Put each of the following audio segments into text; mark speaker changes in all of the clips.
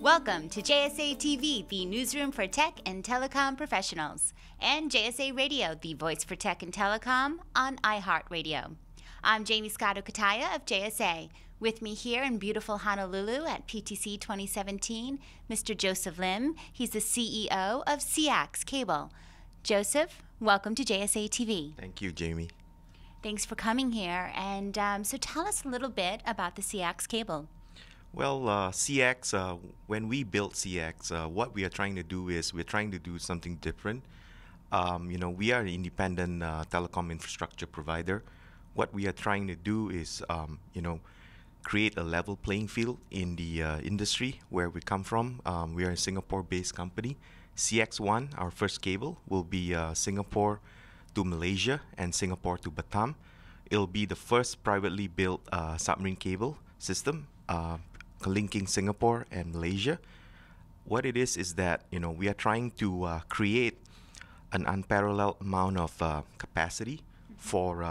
Speaker 1: Welcome to JSA TV, the newsroom for tech and telecom professionals, and JSA Radio, the voice for tech and telecom on iHeartRadio. I'm Jamie Scott Okataya of JSA. With me here in beautiful Honolulu at PTC 2017, Mr. Joseph Lim. He's the CEO of CX Cable. Joseph, Welcome to JSA TV.
Speaker 2: Thank you, Jamie.
Speaker 1: Thanks for coming here. And um, so tell us a little bit about the CX cable.
Speaker 2: Well, uh, CX, uh, when we built CX, uh, what we are trying to do is we're trying to do something different. Um, you know, we are an independent uh, telecom infrastructure provider. What we are trying to do is, um, you know, create a level playing field in the uh, industry where we come from. Um, we are a Singapore based company. CX1, our first cable, will be uh, Singapore to Malaysia and Singapore to Batam. It'll be the first privately built uh, submarine cable system uh, linking Singapore and Malaysia. What it is is that you know we are trying to uh, create an unparalleled amount of uh, capacity for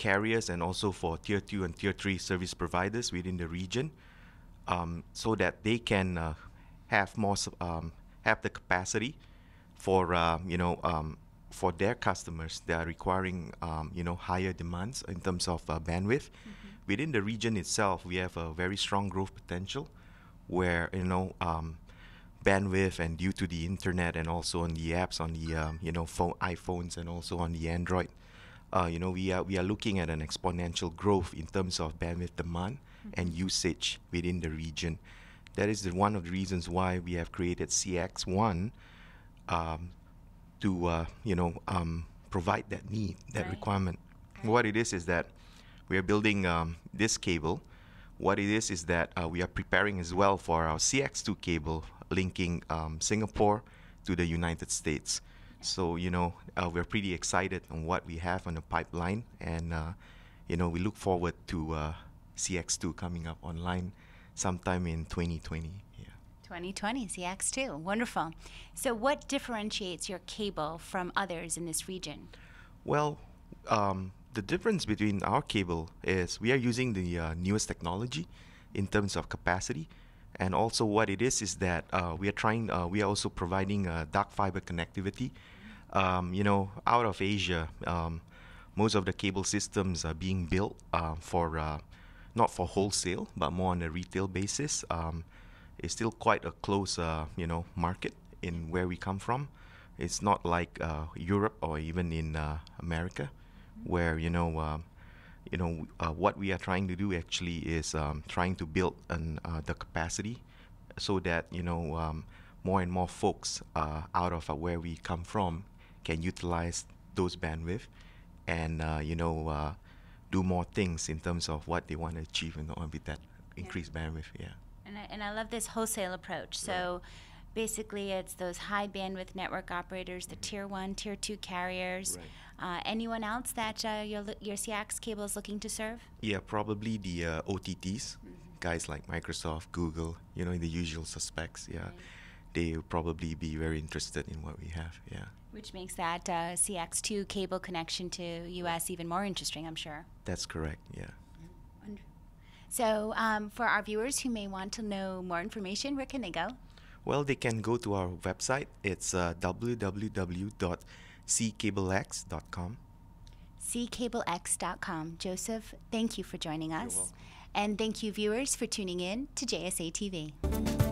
Speaker 2: carriers and also for tier two and tier three service providers within the region, um, so that they can uh, have more um, have the capacity for uh, you know um, for their customers that are requiring um, you know higher demands in terms of uh, bandwidth. Mm-hmm. Within the region itself, we have a very strong growth potential, where you know um, bandwidth and due to the internet and also on the apps on the um, you know phone iPhones and also on the Android uh, you know, we are we are looking at an exponential growth in terms of bandwidth demand mm-hmm. and usage within the region. That is the, one of the reasons why we have created CX1 um, to uh, you know um, provide that need, that right. requirement. Right. What it is is that we are building um, this cable. What it is is that uh, we are preparing as well for our CX2 cable linking um, Singapore to the United States. So, you know, uh, we're pretty excited on what we have on the pipeline. And, uh, you know, we look forward to uh, CX2 coming up online sometime in 2020. Yeah.
Speaker 1: 2020 CX2. Wonderful. So, what differentiates your cable from others in this region?
Speaker 2: Well, um, the difference between our cable is we are using the uh, newest technology in terms of capacity and also, what it is is that uh, we are trying, uh, we are also providing uh, dark fiber connectivity. Um, you know, out of Asia, um, most of the cable systems are being built um, for uh, not for wholesale, but more on a retail basis. Um, it's still quite a close, uh, you know, market in where we come from. It's not like uh, Europe or even in America, where you know you know, uh, what we are trying to do actually is um, trying to build an, uh, the capacity so that, you know, um, more and more folks uh, out of uh, where we come from can utilize those bandwidth and, uh, you know, uh, do more things in terms of what they want to achieve in, with that increased yeah. bandwidth, yeah.
Speaker 1: And I, and I love this wholesale approach. So. Right Basically, it's those high bandwidth network operators, the mm-hmm. tier one, tier two carriers. Right. Uh, anyone else that uh, your, your CX cable is looking to serve?
Speaker 2: Yeah, probably the uh, OTTs, mm-hmm. guys like Microsoft, Google, you know, the usual suspects. Yeah. Right. They will probably be very interested in what we have. Yeah.
Speaker 1: Which makes that uh, CX2 cable connection to US even more interesting, I'm sure.
Speaker 2: That's correct. Yeah.
Speaker 1: So, um, for our viewers who may want to know more information, where can they go?
Speaker 2: Well, they can go to our website. It's uh, www.ckablex.com.
Speaker 1: ckablex.com. Joseph, thank you for joining us. And thank you, viewers, for tuning in to JSA TV.